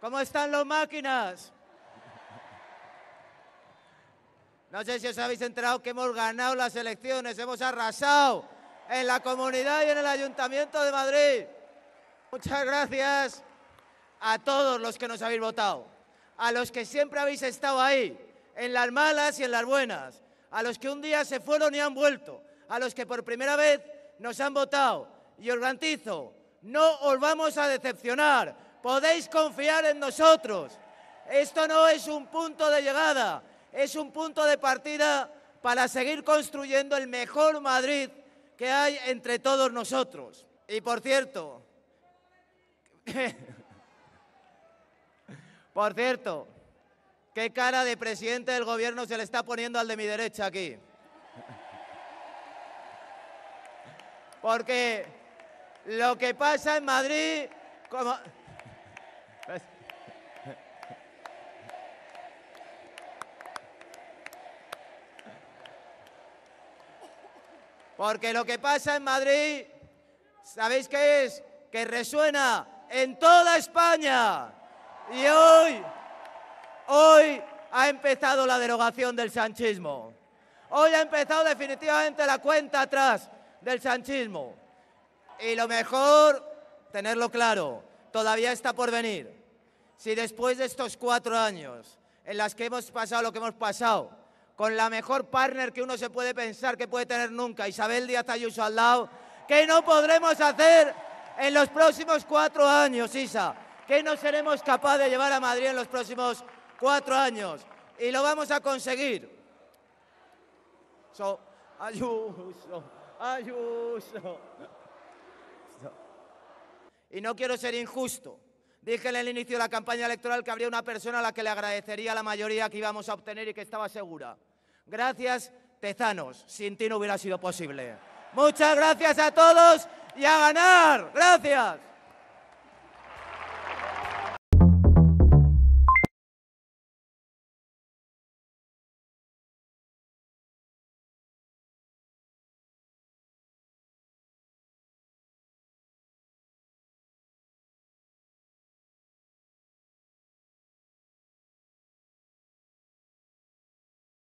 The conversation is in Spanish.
¿Cómo están las máquinas? No sé si os habéis enterado que hemos ganado las elecciones, hemos arrasado en la comunidad y en el Ayuntamiento de Madrid. Muchas gracias a todos los que nos habéis votado, a los que siempre habéis estado ahí, en las malas y en las buenas, a los que un día se fueron y han vuelto, a los que por primera vez nos han votado. Y os garantizo, no os vamos a decepcionar. Podéis confiar en nosotros. Esto no es un punto de llegada, es un punto de partida para seguir construyendo el mejor Madrid que hay entre todos nosotros. Y por cierto, por cierto, qué cara de presidente del gobierno se le está poniendo al de mi derecha aquí. Porque lo que pasa en Madrid, como... Porque lo que pasa en Madrid, ¿sabéis qué es? Que resuena en toda España. Y hoy, hoy ha empezado la derogación del sanchismo. Hoy ha empezado definitivamente la cuenta atrás del sanchismo. Y lo mejor, tenerlo claro, todavía está por venir. Si después de estos cuatro años en las que hemos pasado lo que hemos pasado, con la mejor partner que uno se puede pensar que puede tener nunca, Isabel Díaz Ayuso al lado, ¿qué no podremos hacer en los próximos cuatro años, Isa? ¿Qué no seremos capaces de llevar a Madrid en los próximos cuatro años? Y lo vamos a conseguir. Ayuso, Ayuso. Y no quiero ser injusto. Dije en el inicio de la campaña electoral que habría una persona a la que le agradecería la mayoría que íbamos a obtener y que estaba segura. Gracias, Tezanos. Sin ti no hubiera sido posible. Muchas gracias a todos y a ganar. Gracias.